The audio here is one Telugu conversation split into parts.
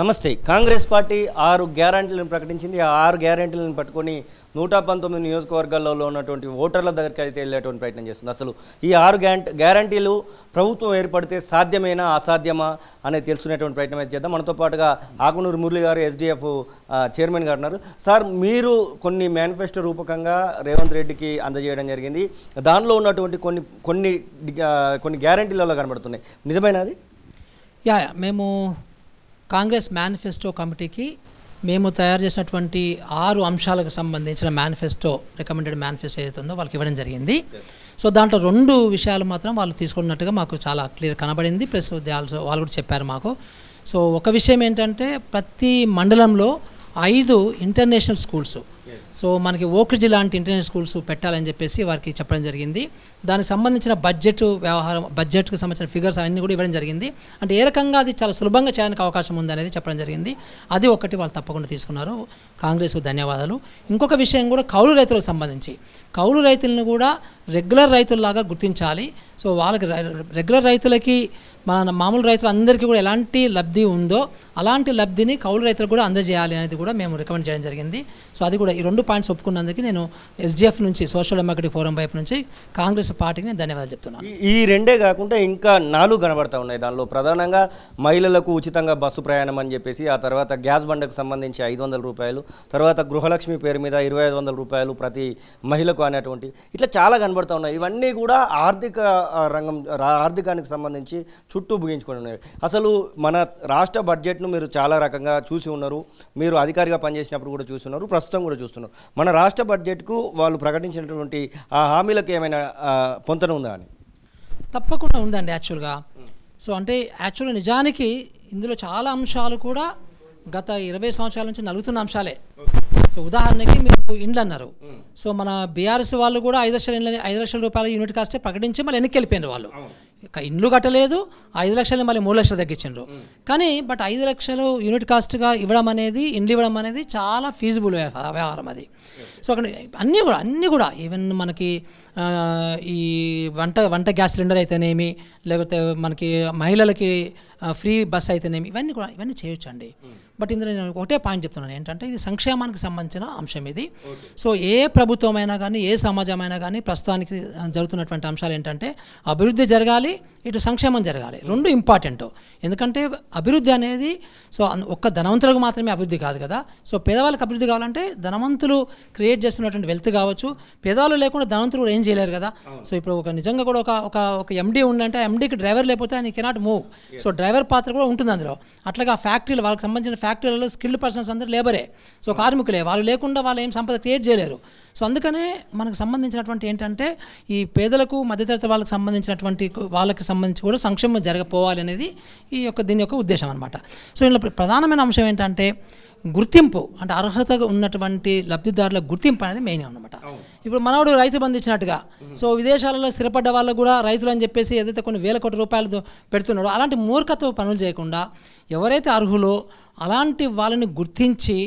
నమస్తే కాంగ్రెస్ పార్టీ ఆరు గ్యారంటీలను ప్రకటించింది ఆ ఆరు గ్యారంటీలను పట్టుకొని నూట పంతొమ్మిది నియోజకవర్గాల్లో ఉన్నటువంటి ఓటర్ల దగ్గరికి అయితే వెళ్ళేటువంటి ప్రయత్నం చేస్తుంది అసలు ఈ ఆరు గ్యారంటీలు ప్రభుత్వం ఏర్పడితే సాధ్యమేనా అసాధ్యమా అనేది తెలుసుకునేటువంటి ప్రయత్నం అయితే చేద్దాం మనతో పాటుగా ఆకునూరు మురళి గారు ఎస్డిఎఫ్ చైర్మన్ గారు ఉన్నారు సార్ మీరు కొన్ని మేనిఫెస్టో రూపకంగా రేవంత్ రెడ్డికి అందజేయడం జరిగింది దానిలో ఉన్నటువంటి కొన్ని కొన్ని కొన్ని గ్యారంటీలలో కనబడుతున్నాయి నిజమేనా అది యా మేము కాంగ్రెస్ మేనిఫెస్టో కమిటీకి మేము తయారు చేసినటువంటి ఆరు అంశాలకు సంబంధించిన మేనిఫెస్టో రికమెండెడ్ మేనిఫెస్టో ఉందో వాళ్ళకి ఇవ్వడం జరిగింది సో దాంట్లో రెండు విషయాలు మాత్రం వాళ్ళు తీసుకున్నట్టుగా మాకు చాలా క్లియర్ కనబడింది ప్లస్ ఆల్సో వాళ్ళు కూడా చెప్పారు మాకు సో ఒక విషయం ఏంటంటే ప్రతి మండలంలో ఐదు ఇంటర్నేషనల్ స్కూల్స్ సో మనకి ఓక్రిజ్ లాంటి ఇంటర్నేషనల్ స్కూల్స్ పెట్టాలని చెప్పేసి వారికి చెప్పడం జరిగింది దానికి సంబంధించిన బడ్జెట్ వ్యవహారం బడ్జెట్కి సంబంధించిన ఫిగర్స్ అవన్నీ కూడా ఇవ్వడం జరిగింది అంటే ఏ రకంగా అది చాలా సులభంగా చేయడానికి అవకాశం ఉందనేది చెప్పడం జరిగింది అది ఒకటి వాళ్ళు తప్పకుండా తీసుకున్నారు కాంగ్రెస్కు ధన్యవాదాలు ఇంకొక విషయం కూడా కౌలు రైతులకు సంబంధించి కౌలు రైతులను కూడా రెగ్యులర్ రైతుల్లాగా గుర్తించాలి సో వాళ్ళకి రెగ్యులర్ రైతులకి మన మామూలు రైతులందరికీ కూడా ఎలాంటి లబ్ధి ఉందో అలాంటి లబ్ధిని కౌలు రైతులు కూడా అందజేయాలి అనేది కూడా మేము రికమెండ్ చేయడం జరిగింది సో అది కూడా ఈ రెండు పాయింట్స్ ఒప్పుకున్నందుకు నేను ఎస్డిఎఫ్ నుంచి సోషల్ డెమోక్రటిక్ ఫోరం వైపు నుంచి కాంగ్రెస్ పార్టీకి నేను ధన్యవాదాలు చెప్తున్నాను ఈ రెండే కాకుండా ఇంకా నాలుగు కనబడతా ఉన్నాయి దానిలో ప్రధానంగా మహిళలకు ఉచితంగా బస్సు ప్రయాణం అని చెప్పేసి ఆ తర్వాత గ్యాస్ బండకు సంబంధించి ఐదు వందల రూపాయలు తర్వాత గృహలక్ష్మి పేరు మీద ఇరవై ఐదు రూపాయలు ప్రతి మహిళకు అనేటువంటి ఇట్లా చాలా కనబడుతూ ఉన్నాయి ఇవన్నీ కూడా ఆర్థిక రంగం ఆర్థికానికి సంబంధించి చుట్టూ ముగించుకొని ఉన్నారు అసలు మన రాష్ట్ర బడ్జెట్ను మీరు చాలా రకంగా చూసి ఉన్నారు మీరు అధికారిగా పనిచేసినప్పుడు కూడా చూసి ఉన్నారు ప్రస్తుతం కూడా చూస్తున్నారు మన రాష్ట్ర బడ్జెట్కు వాళ్ళు ప్రకటించినటువంటి ఆ హామీలకు ఏమైనా పొంతన ఉందా అని తప్పకుండా ఉందండి యాక్చువల్గా సో అంటే యాక్చువల్గా నిజానికి ఇందులో చాలా అంశాలు కూడా గత ఇరవై సంవత్సరాల నుంచి నలుగుతున్న అంశాలే సో ఉదాహరణకి మీరు ఇండ్లు అన్నారు సో మన బీఆర్ఎస్ వాళ్ళు కూడా ఐదు లక్షల ఐదు లక్షల రూపాయల యూనిట్ కాస్ట్ ప్రకటించి మళ్ళీ వెనక్కి వెళ్ళిపోయిన వాళ్ళు ఇండ్లు కట్టలేదు ఐదు లక్షలు మళ్ళీ మూడు లక్షలు తగ్గించారు కానీ బట్ ఐదు లక్షలు యూనిట్ కాస్ట్గా ఇవ్వడం అనేది ఇండ్లు ఇవ్వడం అనేది చాలా ఫీజిబుల్ వ్యవహారం అది సో అక్కడ అన్నీ కూడా అన్నీ కూడా ఈవెన్ మనకి ఈ వంట వంట గ్యాస్ సిలిండర్ అయితేనేమి లేకపోతే మనకి మహిళలకి ఫ్రీ బస్ అయితేనేమి ఇవన్నీ కూడా ఇవన్నీ చేయొచ్చు అండి బట్ ఇందులో నేను ఒకటే పాయింట్ చెప్తున్నాను ఏంటంటే ఇది సంక్షేమానికి సంబంధించిన అంశం ఇది సో ఏ ప్రభుత్వమైనా కానీ ఏ సమాజమైనా కానీ ప్రస్తుతానికి జరుగుతున్నటువంటి అంశాలు ఏంటంటే అభివృద్ధి జరగాలి ఇటు సంక్షేమం జరగాలి రెండు ఇంపార్టెంట్ ఎందుకంటే అభివృద్ధి అనేది సో ఒక్క ధనవంతులకు మాత్రమే అభివృద్ధి కాదు కదా సో పేదవాళ్ళకి అభివృద్ధి కావాలంటే ధనవంతులు క్రియేట్ చేస్తున్నటువంటి వెల్త్ కావచ్చు పేదవాళ్ళు లేకుండా ధనవంతులు కూడా సైన్ చేయలేరు కదా సో ఇప్పుడు ఒక నిజంగా కూడా ఒక ఒక ఎండీ ఉందంటే ఎండీకి డ్రైవర్ లేకపోతే ఆయన కెనాట్ మూవ్ సో డ్రైవర్ పాత్ర కూడా ఉంటుంది అందులో అట్లాగే ఆ ఫ్యాక్టరీలు వాళ్ళకి సంబంధించిన ఫ్యాక్టరీలలో స్కిల్డ్ పర్సన్స్ అందరూ లేబరే సో కార్మికులే వాళ్ళు లేకుండా వాళ్ళు ఏం సంపద క్రియేట్ చేయలేరు సో అందుకనే మనకు సంబంధించినటువంటి ఏంటంటే ఈ పేదలకు మధ్యతరగతి వాళ్ళకి సంబంధించినటువంటి వాళ్ళకి సంబంధించి కూడా సంక్షేమం జరగపోవాలి అనేది ఈ యొక్క దీని యొక్క ఉద్దేశం అనమాట సో ఇందులో ప్రధానమైన అంశం ఏంటంటే గుర్తింపు అంటే అర్హత ఉన్నటువంటి లబ్ధిదారుల గుర్తింపు అనేది మెయిన్ అనమాట ఇప్పుడు మనవడు రైతు బంధు ఇచ్చినట్టుగా సో విదేశాలలో స్థిరపడ్డ వాళ్ళు కూడా రైతులు అని చెప్పేసి ఏదైతే కొన్ని వేల కోట్ల రూపాయలు పెడుతున్నాడో అలాంటి మూర్ఖత్వ పనులు చేయకుండా ఎవరైతే అర్హులో అలాంటి వాళ్ళని గుర్తించి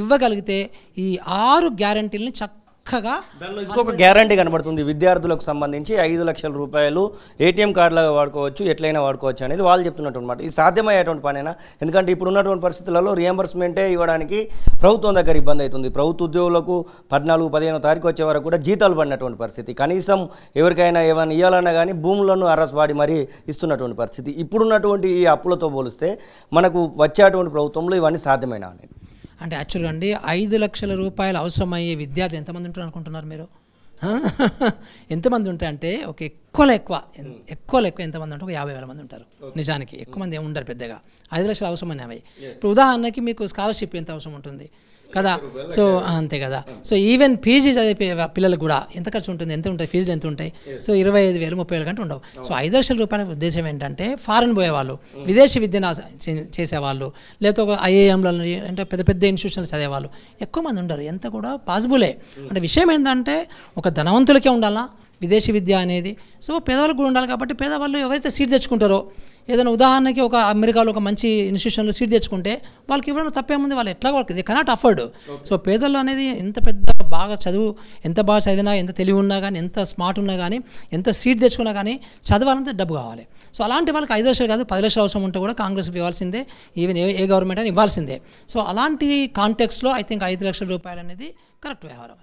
ఇవ్వగలిగితే ఈ ఆరు గ్యారంటీలని చక్క చక్కగా ఇంకొక గ్యారంటీ కనబడుతుంది విద్యార్థులకు సంబంధించి ఐదు లక్షల రూపాయలు ఏటీఎం కార్డులాగా వాడుకోవచ్చు ఎట్లయినా వాడుకోవచ్చు అనేది వాళ్ళు చెప్తున్నట్టు అనమాట ఇది సాధ్యమయ్యేటువంటి పనేనా ఎందుకంటే ఇప్పుడు ఉన్నటువంటి పరిస్థితులలో రియంబర్స్మెంటే ఇవ్వడానికి ప్రభుత్వం దగ్గర ఇబ్బంది అవుతుంది ప్రభుత్వ ఉద్యోగులకు పద్నాలుగు పదిహేను తారీఖు వచ్చే వరకు కూడా జీతాలు పడినటువంటి పరిస్థితి కనీసం ఎవరికైనా ఏమైనా ఇవ్వాలన్నా కానీ భూములను అరస్ వాడి మరీ ఇస్తున్నటువంటి పరిస్థితి ఇప్పుడున్నటువంటి ఈ అప్పులతో పోలిస్తే మనకు వచ్చేటువంటి ప్రభుత్వంలో ఇవన్నీ సాధ్యమైన అంటే యాక్చువల్గా అండి ఐదు లక్షల రూపాయలు అవసరమయ్యే విద్యార్థులు ఎంతమంది ఉంటారు అనుకుంటున్నారు మీరు ఎంతమంది ఉంటారంటే ఒక ఎక్కువలో ఎక్కువ ఎక్కువలో ఎక్కువ ఎంతమంది ఉంటారు ఒక యాభై వేల మంది ఉంటారు నిజానికి ఎక్కువ మంది ఏమి ఉండరు పెద్దగా ఐదు లక్షలు అవసరమైనవి ఇప్పుడు ఉదాహరణకి మీకు స్కాలర్షిప్ ఎంత అవసరం ఉంటుంది కదా సో అంతే కదా సో ఈవెన్ పీజీ చదివే పిల్లలకు కూడా ఎంత ఖర్చు ఉంటుంది ఎంత ఉంటాయి ఫీజులు ఎంత ఉంటాయి సో ఇరవై ఐదు వేలు ముప్పై వేలు కంటే ఉండవు సో ఐదు లక్షల రూపాయల ఉద్దేశం ఏంటంటే ఫారెన్ పోయేవాళ్ళు విదేశీ విద్యను చేసేవాళ్ళు లేకపోతే ఒక అంటే పెద్ద పెద్ద ఇన్స్టిట్యూషన్లు చదివేవాళ్ళు ఎక్కువ మంది ఉండరు ఎంత కూడా పాసిబులే అంటే విషయం ఏంటంటే ఒక ధనవంతులకే ఉండాలా విదేశీ విద్య అనేది సో పేదవాళ్ళకు కూడా ఉండాలి కాబట్టి పేదవాళ్ళు ఎవరైతే సీట్ తెచ్చుకుంటారో ఏదైనా ఉదాహరణకి ఒక అమెరికాలో ఒక మంచి ఇన్స్టిట్యూషన్లో సీట్ తెచ్చుకుంటే వాళ్ళకి ఇవ్వడం తప్పే ముందు వాళ్ళు ఎట్లా వాళ్ళకి దే కెనాట్ అఫర్డ్ సో పేదలు అనేది ఎంత పెద్ద బాగా చదువు ఎంత బాగా చదివినా ఎంత తెలివి ఉన్నా కానీ ఎంత స్మార్ట్ ఉన్నా కానీ ఎంత సీట్ తెచ్చుకున్నా కానీ చదవాలంటే డబ్బు కావాలి సో అలాంటి వాళ్ళకి ఐదు లక్షలు కాదు పది లక్షలు అవసరం ఉంటే కూడా కాంగ్రెస్ ఇవ్వాల్సిందే ఈవెన్ ఏ ఏ గవర్నమెంట్ అని ఇవ్వాల్సిందే సో అలాంటి కాంటెక్స్లో ఐ థింక్ ఐదు లక్షల రూపాయలు అనేది కరెక్ట్ వ్యవహారం అది